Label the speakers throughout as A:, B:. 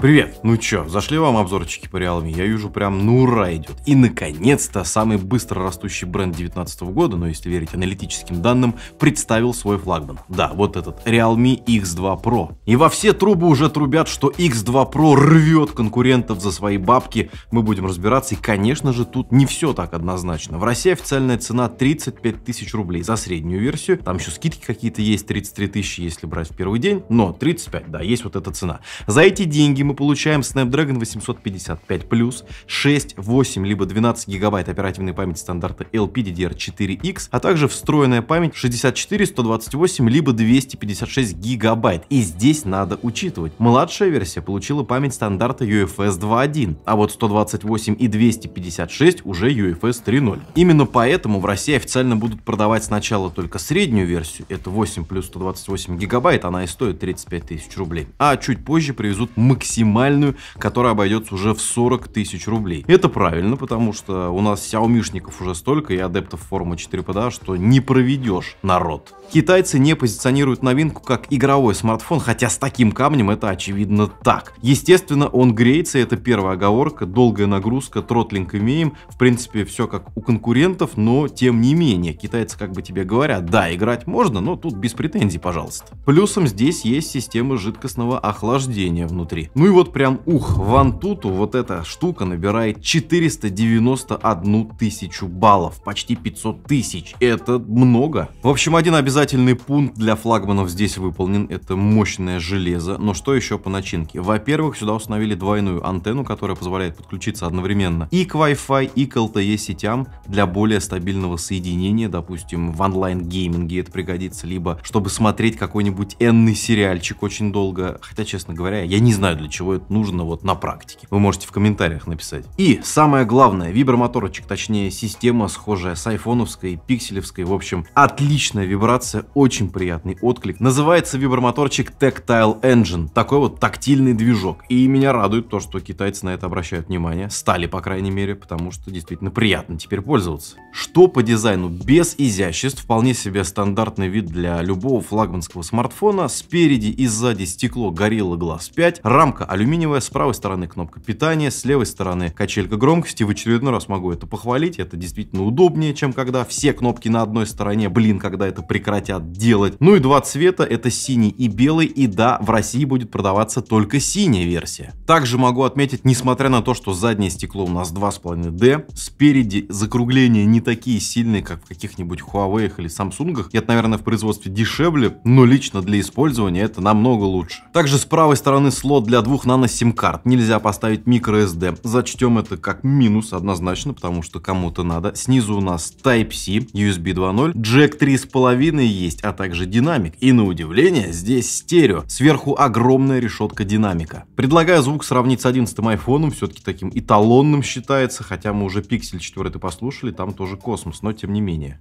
A: Привет! Ну чё, зашли вам обзорчики по Realme? Я вижу прям ну ура идет. И наконец-то самый быстро растущий бренд 2019 года, но ну, если верить аналитическим данным, представил свой флагман. Да, вот этот Realme X2 Pro. И во все трубы уже трубят, что X2 Pro рвет конкурентов за свои бабки. Мы будем разбираться, и конечно же тут не все так однозначно. В России официальная цена 35 тысяч рублей за среднюю версию. Там еще скидки какие-то есть, 33 тысячи, если брать в первый день. Но 35, да, есть вот эта цена. За эти деньги мы получаем Snapdragon 855+, 6, 8 либо 12 гигабайт оперативной памяти стандарта LPDDR4X, а также встроенная память 64, 128 либо 256 гигабайт. И здесь надо учитывать, младшая версия получила память стандарта UFS 2.1, а вот 128 и 256 уже UFS 3.0. Именно поэтому в России официально будут продавать сначала только среднюю версию, это 8 плюс 128 гигабайт, она и стоит 35 тысяч рублей, а чуть позже привезут максимально максимальную, которая обойдется уже в 40 тысяч рублей. Это правильно, потому что у нас xiaomi уже столько и адептов формы 4 PDA, что не проведешь народ. Китайцы не позиционируют новинку как игровой смартфон, хотя с таким камнем это очевидно так. Естественно, он греется, это первая оговорка, долгая нагрузка, тротлинг имеем, в принципе, все как у конкурентов, но тем не менее, китайцы как бы тебе говорят, да, играть можно, но тут без претензий, пожалуйста. Плюсом здесь есть система жидкостного охлаждения внутри. Ну и вот прям ух, в Antutu вот эта штука набирает 491 тысячу баллов, почти 500 тысяч. Это много. В общем, один обязательный пункт для флагманов здесь выполнен, это мощное железо. Но что еще по начинке? Во-первых, сюда установили двойную антенну, которая позволяет подключиться одновременно и к Wi-Fi, и к LTE сетям для более стабильного соединения, допустим, в онлайн-гейминге это пригодится, либо чтобы смотреть какой-нибудь энный сериальчик очень долго. Хотя, честно говоря, я не знаю для чего чего это нужно вот на практике. Вы можете в комментариях написать. И самое главное, вибромоторчик, точнее система, схожая с айфоновской, пикселевской, в общем, отличная вибрация, очень приятный отклик. Называется вибромоторчик Tactile Engine, такой вот тактильный движок. И меня радует то, что китайцы на это обращают внимание, стали, по крайней мере, потому что действительно приятно теперь пользоваться. Что по дизайну? Без изяществ, вполне себе стандартный вид для любого флагманского смартфона. Спереди и сзади стекло Gorilla Glass 5, рамка алюминиевая с правой стороны кнопка питания, с левой стороны качелька громкости. В очередной раз могу это похвалить, это действительно удобнее, чем когда все кнопки на одной стороне, блин, когда это прекратят делать. Ну и два цвета, это синий и белый, и да, в России будет продаваться только синяя версия. Также могу отметить, несмотря на то, что заднее стекло у нас 2,5D, спереди закругления не такие сильные, как в каких-нибудь Huawei или Samsung. Это, наверное, в производстве дешевле, но лично для использования это намного лучше. Также с правой стороны слот для двух двух нано сим-карт. Нельзя поставить microSD. Зачтем это как минус однозначно, потому что кому-то надо. Снизу у нас Type-C, USB 2.0, джек 3.5 есть, а также динамик. И на удивление, здесь стерео. Сверху огромная решетка динамика. Предлагаю звук сравнить с 11 айфоном, все-таки таким эталонным считается, хотя мы уже Pixel 4 послушали, там тоже космос, но тем не менее.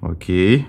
A: Окей.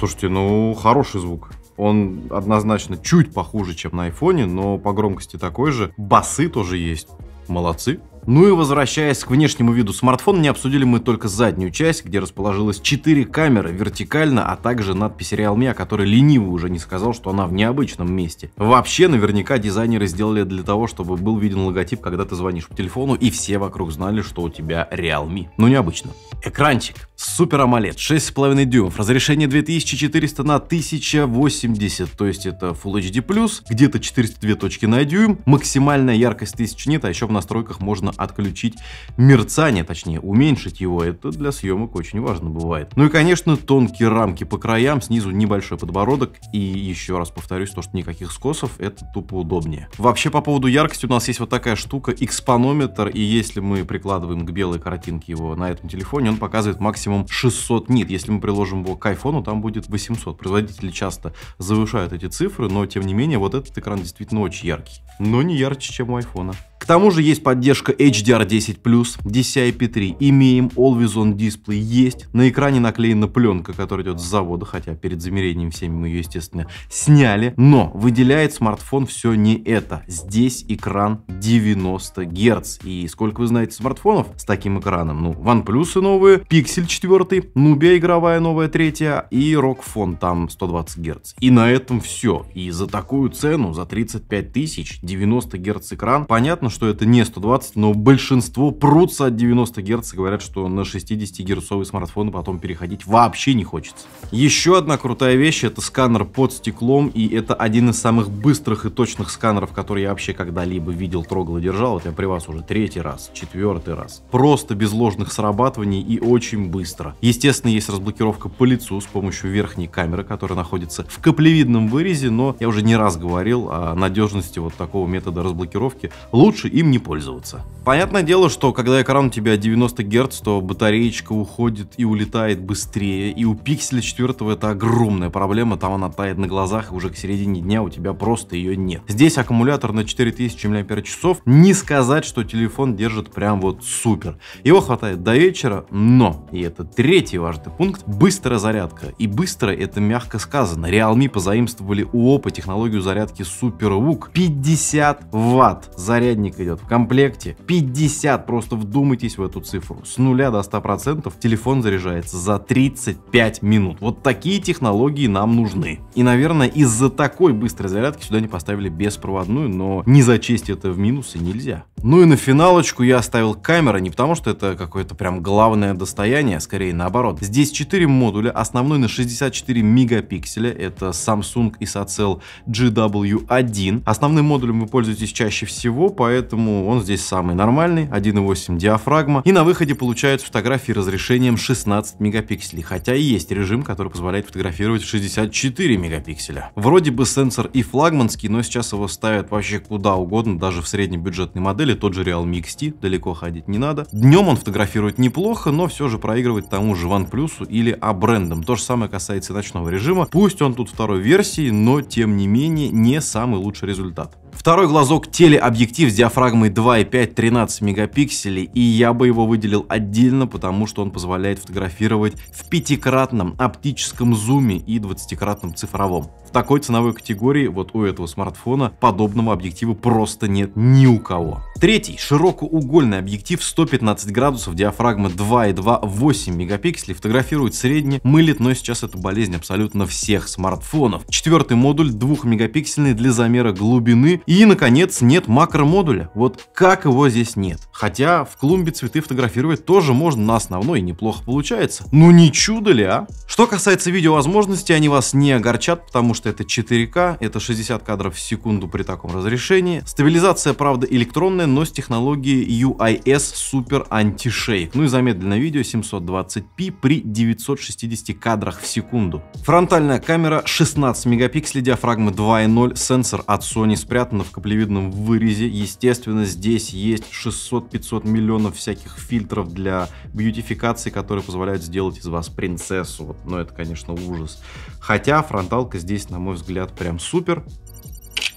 A: Слушайте, ну, хороший звук. Он однозначно чуть похуже, чем на айфоне, но по громкости такой же. Басы тоже есть. Молодцы. Ну и возвращаясь к внешнему виду смартфона, не обсудили мы только заднюю часть, где расположилось 4 камеры вертикально, а также надпись Realme, о которой лениво уже не сказал, что она в необычном месте. Вообще, наверняка дизайнеры сделали для того, чтобы был виден логотип, когда ты звонишь по телефону, и все вокруг знали, что у тебя Realme. Ну необычно. Экранчик. Супер AMOLED 6,5 дюймов, разрешение 2400 на 1080, то есть это Full HD+, где-то 402 точки на дюйм, максимальная яркость 1000 нет, а еще в настройках можно отключить мерцание, точнее уменьшить его, это для съемок очень важно бывает. Ну и конечно тонкие рамки по краям, снизу небольшой подбородок и еще раз повторюсь, то что никаких скосов, это тупо удобнее. Вообще по поводу яркости у нас есть вот такая штука, экспонометр, и если мы прикладываем к белой картинке его на этом телефоне, он показывает максимум максимум 600 нит. Если мы приложим его к iPhone, там будет 800. Производители часто завышают эти цифры, но тем не менее вот этот экран действительно очень яркий. Но не ярче, чем у iPhone тому же есть поддержка HDR10+, DCI-P3, имеем Always On Display, есть. На экране наклеена пленка, которая идет с завода, хотя перед замерением всеми мы ее, естественно, сняли. Но выделяет смартфон все не это. Здесь экран 90 Гц. И сколько вы знаете смартфонов с таким экраном? Ну, OnePlus новые, Pixel 4, Nubia игровая новая третья и ROG Phone там 120 Гц. И на этом все. И за такую цену, за 35 тысяч, 90 Гц экран, понятно, что что это не 120, но большинство прутся от 90 Гц и говорят, что на 60-герцовый смартфон потом переходить вообще не хочется. Еще одна крутая вещь — это сканер под стеклом, и это один из самых быстрых и точных сканеров, который я вообще когда-либо видел, трогал и держал. Вот я при вас уже третий раз, четвертый раз. Просто без ложных срабатываний и очень быстро. Естественно, есть разблокировка по лицу с помощью верхней камеры, которая находится в каплевидном вырезе, но я уже не раз говорил о надежности вот такого метода разблокировки. Лучше лучше им не пользоваться. Понятное дело, что когда экран у тебя 90 Гц, то батареечка уходит и улетает быстрее, и у пикселя 4 это огромная проблема, там она тает на глазах, и уже к середине дня у тебя просто ее нет. Здесь аккумулятор на 4000 мАч, не сказать, что телефон держит прям вот супер. Его хватает до вечера, но, и это третий важный пункт, быстрая зарядка. И быстро это мягко сказано. Realme позаимствовали у Oppo технологию зарядки SuperWOOC 50 ватт зарядник мобильник идет в комплекте. 50, просто вдумайтесь в эту цифру. С нуля до 100% телефон заряжается за 35 минут. Вот такие технологии нам нужны. И, наверное, из-за такой быстрой зарядки сюда не поставили беспроводную, но не зачесть это в минусы нельзя. Ну и на финалочку я оставил камеры, не потому что это какое-то прям главное достояние, а скорее наоборот. Здесь 4 модуля, основной на 64 мегапикселя, это Samsung ISOCELL GW1. Основным модулем вы пользуетесь чаще всего, поэтому он здесь самый нормальный, 1.8 диафрагма. И на выходе получают фотографии разрешением 16 мегапикселей, хотя и есть режим, который позволяет фотографировать в 64 мегапикселя. Вроде бы сенсор и флагманский, но сейчас его ставят вообще куда угодно, даже в среднебюджетной модели, модели, тот же Real Mix T, далеко ходить не надо. Днем он фотографирует неплохо, но все же проигрывает тому же OnePlus или а брендом. То же самое касается и ночного режима. Пусть он тут второй версии, но тем не менее не самый лучший результат. Второй глазок телеобъектив с диафрагмой 2,5 13 мегапикселей, и я бы его выделил отдельно, потому что он позволяет фотографировать в пятикратном оптическом зуме и двадцатикратном цифровом такой ценовой категории вот у этого смартфона подобного объектива просто нет ни у кого. Третий. Широкоугольный объектив 115 градусов, диафрагма 2,2, 8 мегапикселей, фотографирует средне, мылит, но сейчас эта болезнь абсолютно всех смартфонов. Четвертый модуль 2-мегапиксельный для замера глубины. И, наконец, нет макромодуля. Вот как его здесь нет? Хотя в клумбе цветы фотографировать тоже можно на основной неплохо получается. Ну не чудо ли, а? Что касается видеовозможностей, они вас не огорчат, потому что что это 4К, это 60 кадров в секунду при таком разрешении. Стабилизация, правда, электронная, но с технологией UIS Super Anti-Shake. Ну и замедленное видео 720p при 960 кадрах в секунду. Фронтальная камера 16 мегапикселей, диафрагма 2.0, сенсор от Sony спрятан в каплевидном вырезе. Естественно, здесь есть 600-500 миллионов всяких фильтров для бьютификации, которые позволяют сделать из вас принцессу. Вот, но ну, это, конечно, ужас. Хотя фронталка здесь на мой взгляд, прям супер.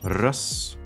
A: Раз,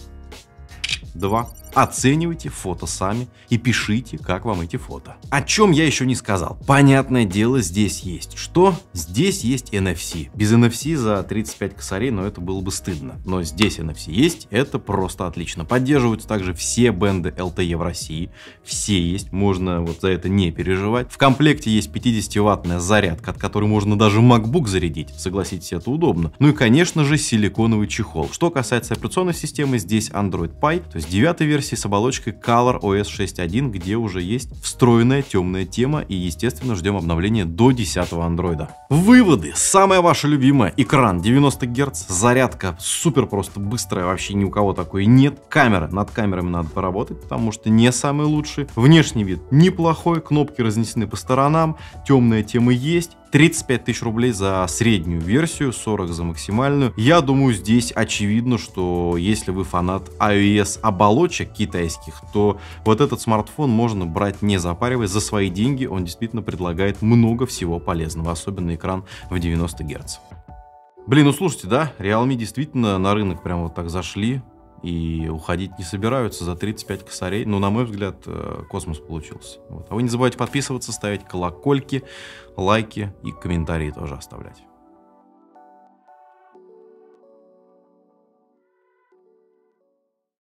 A: два, Оценивайте фото сами и пишите, как вам эти фото. О чем я еще не сказал. Понятное дело, здесь есть что? Здесь есть NFC. Без NFC за 35 косарей, но ну, это было бы стыдно. Но здесь NFC есть, это просто отлично. Поддерживаются также все бенды LTE в России. Все есть, можно вот за это не переживать. В комплекте есть 50-ваттная зарядка, от которой можно даже MacBook зарядить. Согласитесь, это удобно. Ну и, конечно же, силиконовый чехол. Что касается операционной системы, здесь Android Pie, то есть 9 версия версии с оболочкой Color OS 6.1, где уже есть встроенная темная тема и, естественно, ждем обновления до 10 андроида. Выводы. Самая ваша любимая. Экран 90 Гц, зарядка супер просто быстрая, вообще ни у кого такой нет. Камера. Над камерами надо поработать, потому что не самый лучший. Внешний вид неплохой, кнопки разнесены по сторонам, темная тема есть. 35 тысяч рублей за среднюю версию, 40 за максимальную. Я думаю, здесь очевидно, что если вы фанат iOS оболочек китайских, то вот этот смартфон можно брать не запаривая, за свои деньги он действительно предлагает много всего полезного, особенно экран в 90 Гц. Блин, ну слушайте, да, Realme действительно на рынок прямо вот так зашли, и уходить не собираются за 35 косарей. Ну, на мой взгляд, э, космос получился. Вот. А вы не забывайте подписываться, ставить колокольки, лайки и комментарии тоже оставлять.